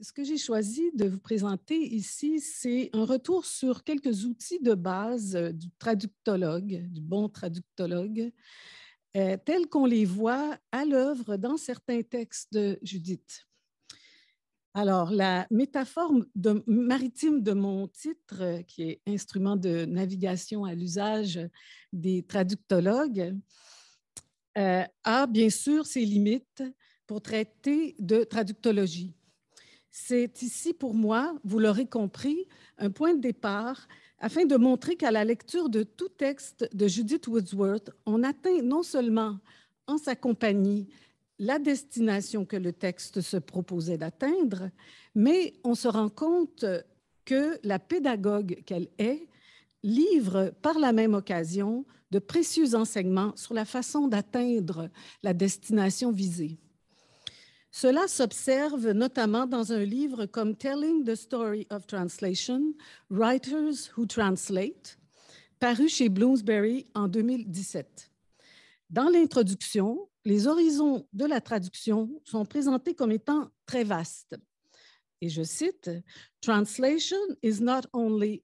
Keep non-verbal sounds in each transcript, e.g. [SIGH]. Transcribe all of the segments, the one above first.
ce que j'ai choisi de vous présenter ici, c'est un retour sur quelques outils de base euh, du traductologue, du bon traductologue, euh, tels qu'on les voit à l'œuvre dans certains textes de Judith. Alors, la métaphore maritime de mon titre, euh, qui est instrument de navigation à l'usage des traductologues, a bien sûr ses limites pour traiter de traductologie. C'est ici pour moi, vous l'aurez compris, un point de départ afin de montrer qu'à la lecture de tout texte de Judith Woodsworth, on atteint non seulement en sa compagnie la destination que le texte se proposait d'atteindre, mais on se rend compte que la pédagogue qu'elle est livre par la même occasion de précieux enseignements sur la façon d'atteindre la destination visée. Cela s'observe notamment dans un livre comme Telling the Story of Translation, Writers Who Translate, paru chez Bloomsbury en 2017. Dans l'introduction, les horizons de la traduction sont présentés comme étant très vastes. Et je cite, Translation is not only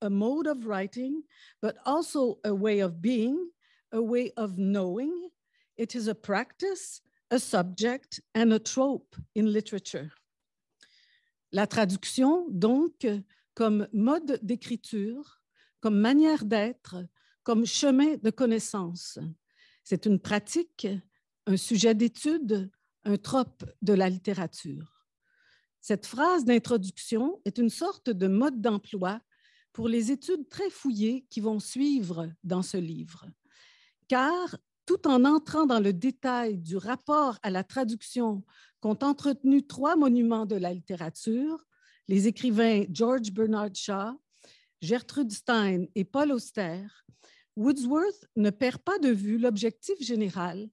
a, mode of writing, but also a way of being, a way of knowing. It is a practice, a subject and a trope in literature. La traduction, donc, comme mode d'écriture, comme manière d'être, comme chemin de connaissance. C'est une pratique, un sujet d'étude, un trope de la littérature. Cette phrase d'introduction est une sorte de mode d'emploi pour les études très fouillées qui vont suivre dans ce livre, car tout en entrant dans le détail du rapport à la traduction qu'ont entretenu trois monuments de la littérature, les écrivains George Bernard Shaw, Gertrude Stein et Paul Auster, Woodsworth ne perd pas de vue l'objectif général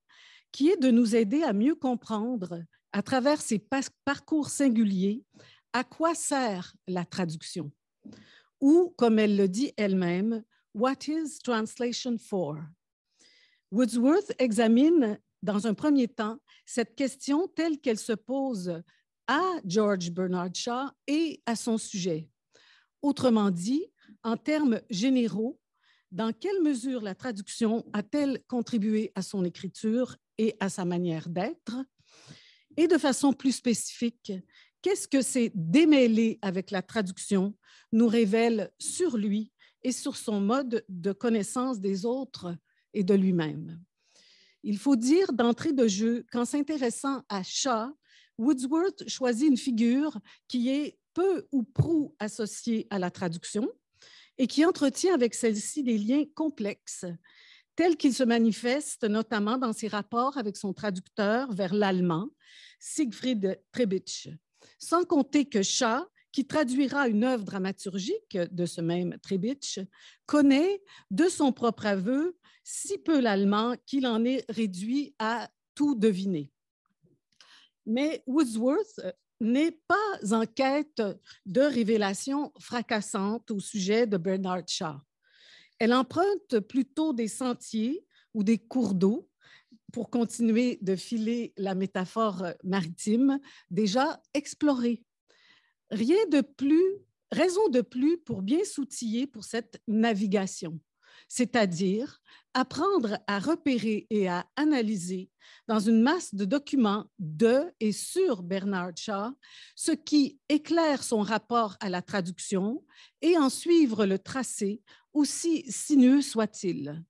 qui est de nous aider à mieux comprendre, à travers ces parcours singuliers, à quoi sert la traduction ou, comme elle le dit elle-même, What is translation for? Woodsworth examine dans un premier temps cette question telle qu'elle se pose à George Bernard Shaw et à son sujet. Autrement dit, en termes généraux, dans quelle mesure la traduction a-t-elle contribué à son écriture et à sa manière d'être? Et de façon plus spécifique, qu'est-ce que ces démêlés avec la traduction nous révèlent sur lui et sur son mode de connaissance des autres et de lui-même. Il faut dire d'entrée de jeu qu'en s'intéressant à chat Woodsworth choisit une figure qui est peu ou prou associée à la traduction et qui entretient avec celle-ci des liens complexes, tels qu'ils se manifestent notamment dans ses rapports avec son traducteur vers l'allemand, Siegfried Trebitsch. Sans compter que chat qui traduira une œuvre dramaturgique de ce même Trebitsch, connaît de son propre aveu si peu l'allemand qu'il en est réduit à tout deviner. Mais Woodsworth euh, n'est pas en quête de révélations fracassantes au sujet de Bernard Shaw. Elle emprunte plutôt des sentiers ou des cours d'eau pour continuer de filer la métaphore maritime déjà explorée rien de plus, raison de plus pour bien s'outiller pour cette navigation, c'est-à-dire apprendre à repérer et à analyser dans une masse de documents de et sur Bernard Shaw, ce qui éclaire son rapport à la traduction et en suivre le tracé, aussi sinueux soit-il,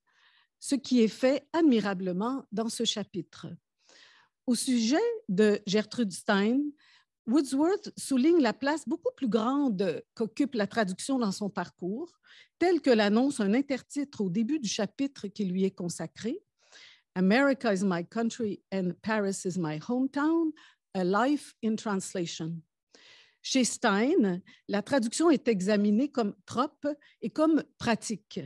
ce qui est fait admirablement dans ce chapitre. Au sujet de Gertrude Stein, Woodsworth souligne la place beaucoup plus grande qu'occupe la traduction dans son parcours, telle que l'annonce un intertitre au début du chapitre qui lui est consacré, America is my country and Paris is my hometown, A Life in Translation. Chez Stein, la traduction est examinée comme trope et comme pratique.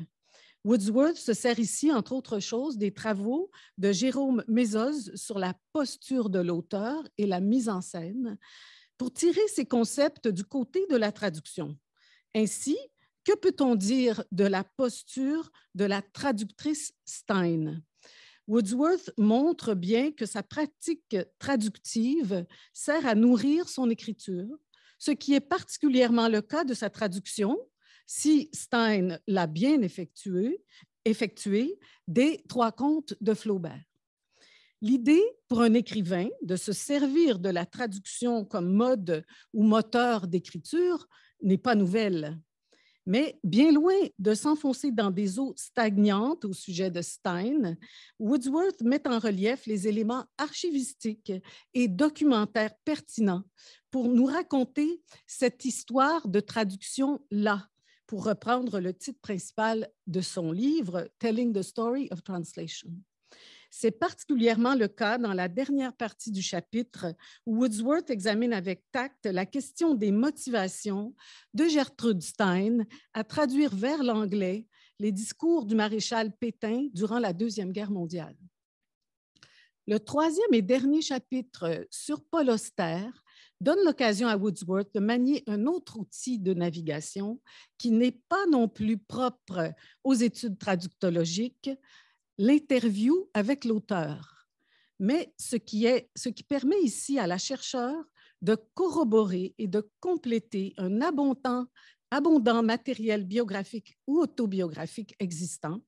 Woodsworth se sert ici, entre autres choses, des travaux de Jérôme Mézoz sur la posture de l'auteur et la mise en scène pour tirer ses concepts du côté de la traduction. Ainsi, que peut-on dire de la posture de la traductrice Stein? Woodsworth montre bien que sa pratique traductive sert à nourrir son écriture, ce qui est particulièrement le cas de sa traduction si Stein l'a bien effectué, effectué des trois contes de Flaubert. L'idée pour un écrivain de se servir de la traduction comme mode ou moteur d'écriture n'est pas nouvelle, mais bien loin de s'enfoncer dans des eaux stagnantes au sujet de Stein, Woodsworth met en relief les éléments archivistiques et documentaires pertinents pour nous raconter cette histoire de traduction-là, pour reprendre le titre principal de son livre, Telling the Story of Translation. C'est particulièrement le cas dans la dernière partie du chapitre où Woodsworth examine avec tact la question des motivations de Gertrude Stein à traduire vers l'anglais les discours du maréchal Pétain durant la Deuxième Guerre mondiale. Le troisième et dernier chapitre sur Paul Auster donne l'occasion à Woodsworth de manier un autre outil de navigation qui n'est pas non plus propre aux études traductologiques, l'interview avec l'auteur. Mais ce qui, est, ce qui permet ici à la chercheure de corroborer et de compléter un abondant matériel biographique ou autobiographique existant,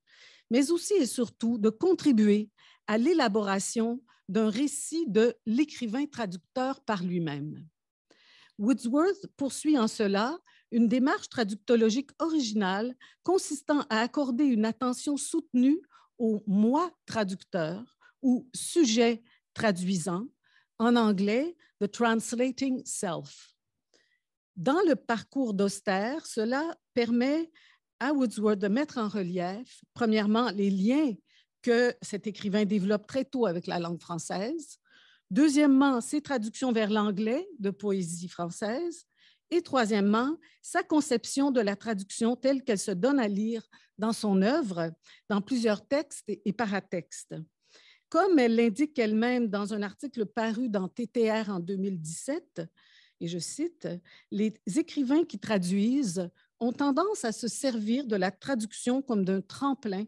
mais aussi et surtout de contribuer à l'élaboration d'un récit de l'écrivain traducteur par lui-même. Woodsworth poursuit en cela une démarche traductologique originale consistant à accorder une attention soutenue au moi traducteur ou sujet traduisant, en anglais, the translating self. Dans le parcours d'Auster, cela permet à Woodsworth de mettre en relief, premièrement, les liens que cet écrivain développe très tôt avec la langue française. Deuxièmement, ses traductions vers l'anglais de poésie française. Et troisièmement, sa conception de la traduction telle qu'elle se donne à lire dans son œuvre, dans plusieurs textes et, paratextes. Comme elle l'indique elle-même dans un article paru dans TTR en 2017, et je cite, Les écrivains qui traduisent ont tendance à se servir de la traduction comme d'un tremplin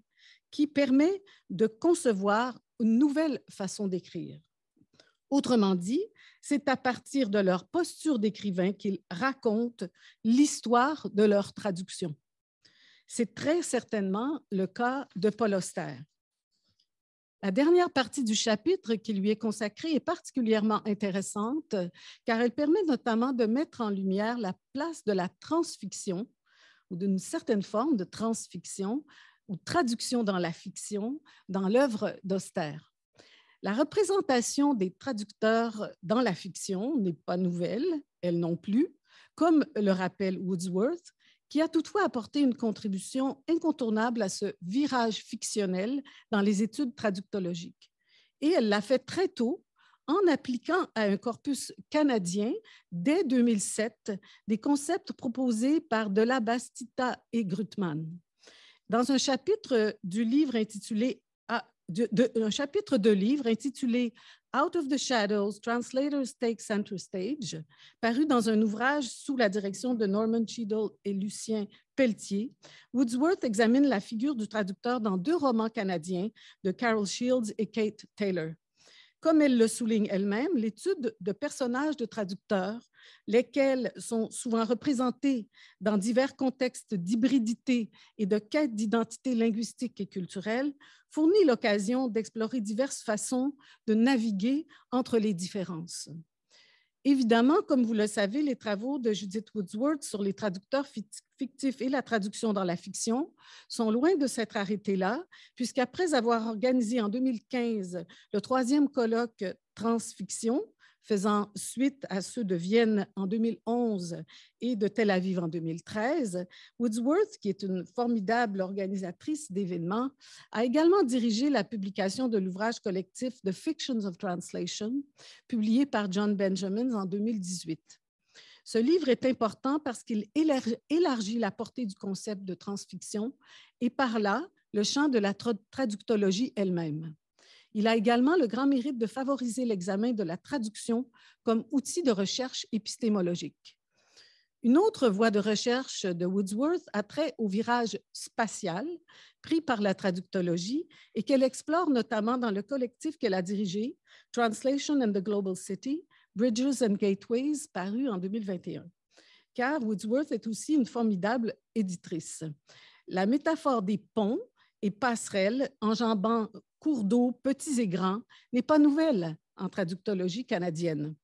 qui permet de concevoir une nouvelle façon d'écrire. Autrement dit, c'est à partir de leur posture d'écrivain qu'ils racontent l'histoire de leur traduction. C'est très certainement le cas de Paul Auster. La dernière partie du chapitre qui lui est consacrée est particulièrement intéressante car elle permet notamment de mettre en lumière la place de la transfiction ou d'une certaine forme de transfiction ou traduction dans la fiction dans l'œuvre d'Auster. La représentation des traducteurs dans la fiction n'est pas nouvelle, elle non plus, comme le rappelle Woodsworth, qui a toutefois apporté une contribution incontournable à ce virage fictionnel dans les études traductologiques. Et elle l'a fait très tôt en appliquant à un corpus canadien dès 2007 des concepts proposés par De la Bastita et Grutman dans un chapitre du livre intitulé ah, un chapitre de livre intitulé Out of the Shadows, Translators Take Center Stage, paru dans un ouvrage sous la direction de Norman Cheadle et Lucien Pelletier, Woodsworth examine la figure du traducteur dans deux romans canadiens de Carol Shields et Kate Taylor. Comme elle le souligne elle-même, l'étude de personnages de traducteurs, lesquels sont souvent représentés dans divers contextes d'hybridité et de quête d'identité linguistique et culturelle, fournit l'occasion d'explorer diverses façons de naviguer entre les différences. Évidemment, comme vous le savez, les travaux de Judith Woodsworth sur les traducteurs fictifs et la traduction dans la fiction sont loin de s'être arrêtés là, puisqu'après avoir organisé en 2015 le troisième colloque Transfiction, faisant suite à ceux de Vienne en 2011 et de Tel Aviv en 2013, Woodsworth, qui est une formidable organisatrice d'événements, a également dirigé la publication de l'ouvrage collectif The Fictions of Translation, publié par John Benjamins en 2018. Ce livre est important parce qu'il élargit la portée du concept de transfiction et par là le champ de la traductologie elle-même. Il a également le grand mérite de favoriser l'examen de la traduction comme outil de recherche épistémologique. Une autre voie de recherche de Woodsworth a trait au virage spatial pris par la traductologie et qu'elle explore notamment dans le collectif qu'elle a dirigé, Translation and the Global City, Bridges and Gateways, paru en 2021. Car Woodsworth est aussi une formidable éditrice. La métaphore des ponts et passerelles enjambant cours d'eau, petits et grands, n'est pas nouvelle en traductologie canadienne.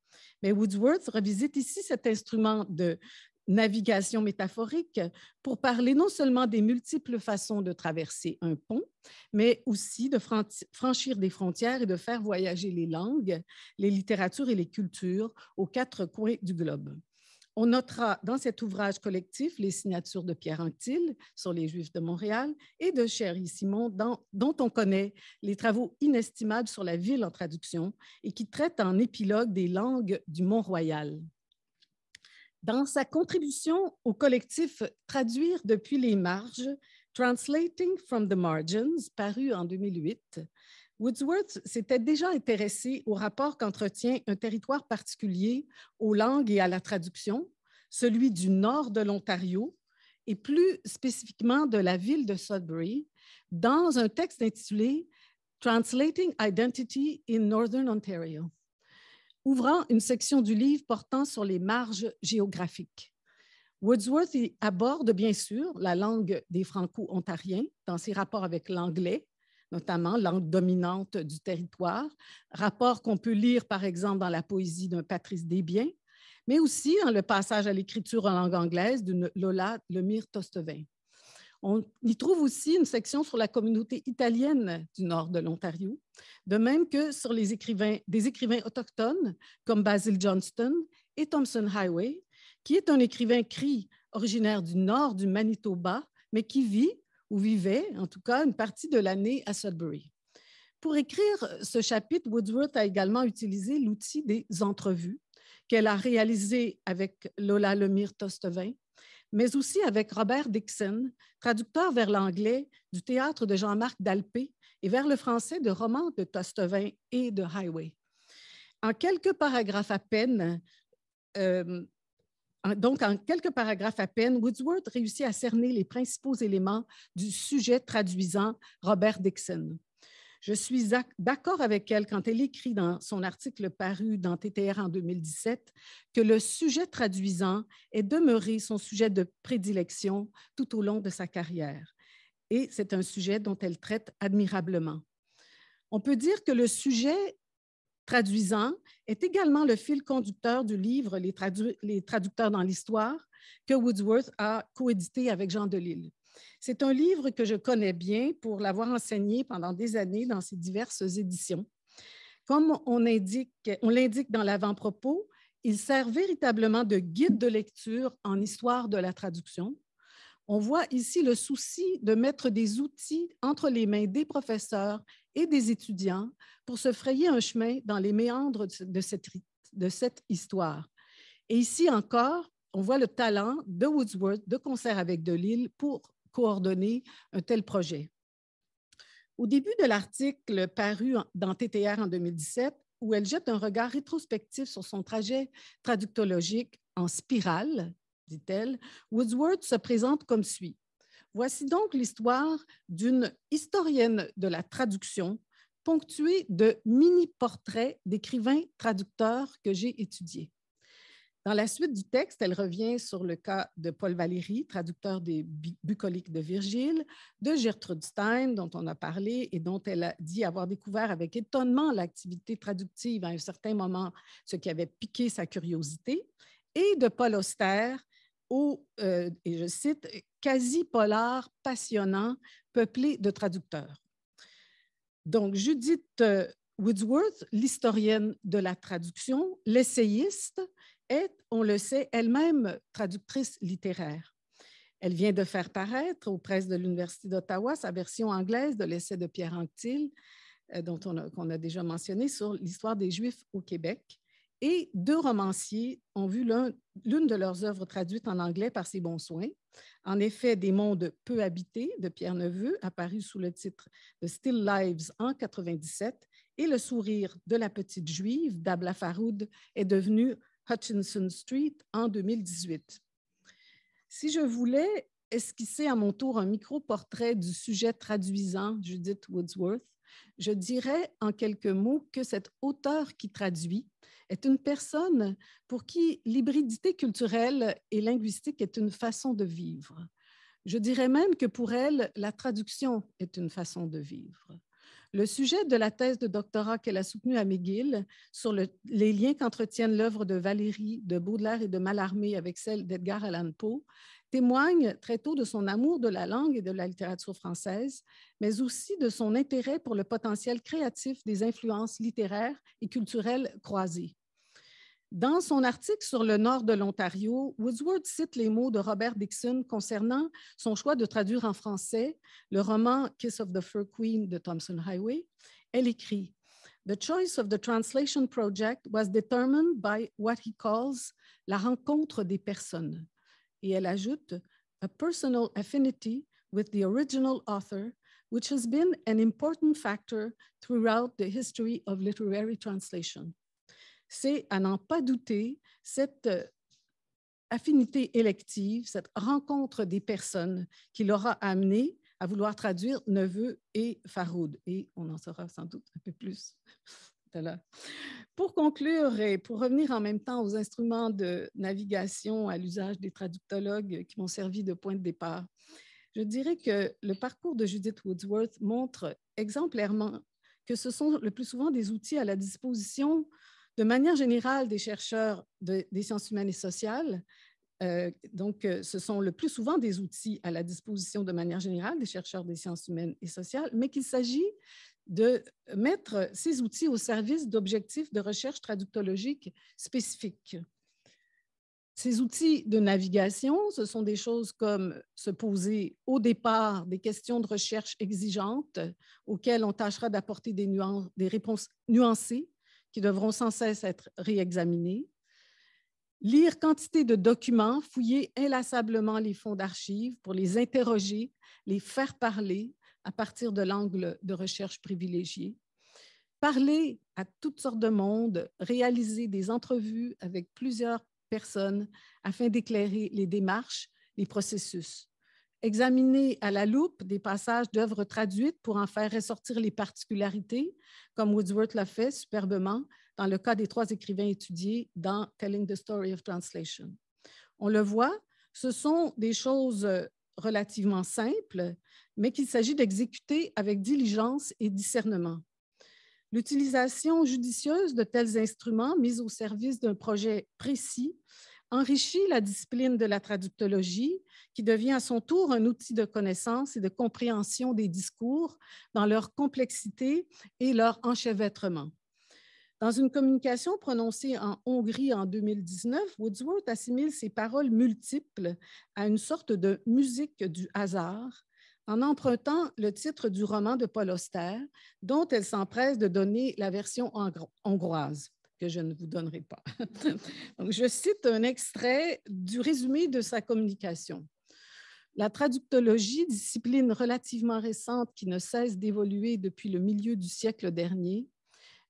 Mais Woodsworth revisite ici cet instrument de navigation métaphorique pour parler non seulement des multiples façons de traverser un pont, mais aussi de franchir des frontières et de faire voyager les langues, les littératures et les cultures aux quatre coins du globe. On notera dans cet ouvrage collectif les signatures de Pierre Anctil sur les Juifs de Montréal et de chérie Simon, dont on connaît les travaux inestimables sur la ville en traduction et qui traite en épilogue des langues du Mont-Royal. Dans sa contribution au collectif Traduire depuis les marges, Translating from the Margins, paru en 2008, Woodsworth s'était déjà intéressé au rapport qu'entretient un territoire particulier aux langues et à la traduction, celui du nord de l'Ontario et plus spécifiquement de la ville de Sudbury, dans un texte intitulé Translating Identity in Northern Ontario, ouvrant une section du livre portant sur les marges géographiques. Woodsworth aborde bien sûr la langue des Franco-Ontariens dans ses rapports avec l'anglais, notamment langue dominante du territoire, rapport qu'on peut lire par exemple dans la poésie d'un Patrice Desbiens, mais aussi dans le passage à l'écriture en langue anglaise d'une Lola Lemire Tostevin. On y trouve aussi une section sur la communauté italienne du nord de l'Ontario, de même que sur les écrivains, des écrivains autochtones comme Basil Johnston et Thompson Highway, qui est un écrivain cri originaire du nord du Manitoba, mais qui vit ou vivait en tout cas une partie de l'année à Sudbury. Pour écrire ce chapitre, Woodward a également utilisé l'outil des entrevues qu'elle a réalisées avec Lola Lemire-Tostevin, mais aussi avec Robert Dixon, traducteur vers l'anglais du théâtre de Jean-Marc Dalpé et vers le français de romans de Tostevin et de Highway. En quelques paragraphes à peine, euh, donc, en quelques paragraphes à peine, Woodward réussit à cerner les principaux éléments du sujet traduisant Robert Dixon. Je suis d'accord avec elle quand elle écrit dans son article paru dans TTR en 2017 que le sujet traduisant est demeuré son sujet de prédilection tout au long de sa carrière. Et c'est un sujet dont elle traite admirablement. On peut dire que le sujet traduisant, est également le fil conducteur du livre Les, traducteurs dans l'histoire que Woodsworth a coédité avec Jean Delille. C'est un livre que je connais bien pour l'avoir enseigné pendant des années dans ses diverses éditions. Comme on l'indique on dans l'avant-propos, il sert véritablement de guide de lecture en histoire de la traduction, on voit ici le souci de mettre des outils entre les mains des professeurs et des étudiants pour se frayer un chemin dans les méandres de cette, histoire. Et ici encore, on voit le talent de Woodsworth de Concert avec Delille pour coordonner un tel projet. Au début de l'article paru dans TTR en 2017, où elle jette un regard rétrospectif sur son trajet traductologique en spirale, dit-elle, Woodsworth se présente comme suit. Voici donc l'histoire d'une historienne de la traduction ponctuée de mini-portraits d'écrivains traducteurs que j'ai étudiés. Dans la suite du texte, elle revient sur le cas de Paul Valéry, traducteur des bucoliques de Virgile, de Gertrude Stein, dont on a parlé et dont elle a dit avoir découvert avec étonnement l'activité traductive à un certain moment, ce qui avait piqué sa curiosité, et de Paul Auster, euh, et je cite, quasi polar, passionnant, peuplé de traducteurs. Donc, Judith euh, Woodsworth, l'historienne de la traduction, l'essayiste, est, on le sait, elle-même traductrice littéraire. Elle vient de faire paraître aux presses de l'Université d'Ottawa sa version anglaise de l'essai de Pierre Anctil, euh, dont on qu'on a déjà mentionné, sur l'histoire des Juifs au Québec. Et deux romanciers ont vu l'une de leurs œuvres traduite en anglais par ses bons soins. En effet, Des mondes peu habités de Pierre Neveu, apparu sous le titre de Still Lives en 1997 et Le sourire de la petite juive d'Abla Faroud est devenu Hutchinson Street en 2018. Si je voulais esquisser à mon tour un micro-portrait du sujet traduisant Judith Woodsworth, je dirais en quelques mots que cet auteur qui traduit est une personne pour qui l'hybridité culturelle et linguistique est une façon de vivre. Je dirais même que pour elle, la traduction est une façon de vivre. Le sujet de la thèse de doctorat qu'elle a soutenue à McGill sur les liens qu'entretiennent l'œuvre de Valérie, de Baudelaire et de Mallarmé avec celle d'Edgar Allan Poe témoigne très tôt de son amour de la langue et de la littérature française, mais aussi de son intérêt pour le potentiel créatif des influences littéraires et culturelles croisées. Dans son article sur le nord de l'Ontario, Woodsworth cite les mots de Robert Dixon concernant son choix de traduire en français le roman Kiss of the Fur Queen de Thompson Highway. Elle écrit The choice of the translation project was determined by what he calls la rencontre des personnes. Et elle ajoute A personal affinity with the original author, which has been an important factor throughout the history of literary translation c'est, à n'en pas douter, cette euh, affinité élective, cette rencontre des personnes qui l'aura amené à vouloir traduire Neveu et Faroud. Et on en saura sans doute un peu plus [LAUGHS] Pour conclure et pour revenir en même temps aux instruments de navigation à l'usage des traductologues qui m'ont servi de point de départ, je dirais que le parcours de Judith Woodsworth montre exemplairement que ce sont le plus souvent des outils à la disposition de manière générale, des chercheurs des sciences humaines et sociales, euh, donc, euh, ce sont le plus souvent des outils à la disposition de manière générale des chercheurs des sciences humaines et sociales, mais qu'il s'agit de mettre ces outils au service d'objectifs de recherche traductologique spécifiques. Ces outils de navigation, ce sont des choses comme se poser au départ des questions de recherche exigeantes auxquelles on tâchera d'apporter des réponses nuancées qui devront sans cesse être réexaminés. Lire quantité de documents, fouiller inlassablement les fonds d'archives pour les interroger, les faire parler à partir de l'angle de recherche privilégié. Parler à toutes sortes de monde, réaliser des entrevues avec plusieurs personnes afin d'éclairer les démarches, les processus examiner à la loupe des passages d'œuvres traduites pour en faire ressortir les particularités, comme Woodworth l'a fait superbement dans le cas des trois écrivains étudiés dans Telling the Story of Translation. On le voit, ce sont des choses euh, relativement simples, mais qu'il s'agit d'exécuter avec diligence et discernement. L'utilisation judicieuse de tels instruments mis au service d'un projet précis enrichit la discipline de la traductologie, qui devient à son tour un outil de connaissance et de compréhension des discours dans leur complexité et leur enchevêtrement. Dans une communication prononcée en Hongrie en 2019, Woodsworth assimile ses paroles multiples à une sorte de musique du hasard en empruntant le titre du roman de Paul Auster, dont elle s'empresse de donner la version hongroise que je ne vous donnerai pas. [LAUGHS] je cite un extrait du résumé de sa communication. La traductologie, discipline relativement récente qui ne cesse d'évoluer depuis le milieu du siècle dernier,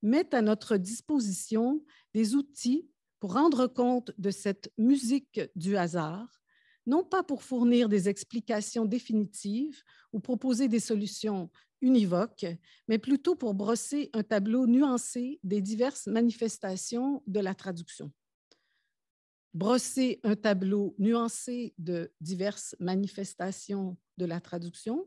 met à notre disposition des outils pour rendre compte de cette musique du hasard non pas pour fournir des explications définitives ou proposer des solutions univoques, mais plutôt pour brosser un tableau nuancé des diverses manifestations de la traduction. Brosser un tableau nuancé de diverses manifestations de la traduction,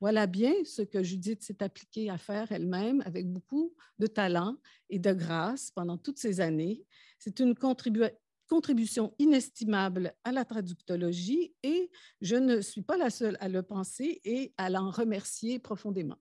voilà bien ce que Judith s'est appliquée à faire elle-même avec beaucoup de talent et de grâce pendant toutes ces années. C'est une contribution contribution inestimable à la traductologie et je ne suis pas la seule à le penser et à l'en remercier profondément.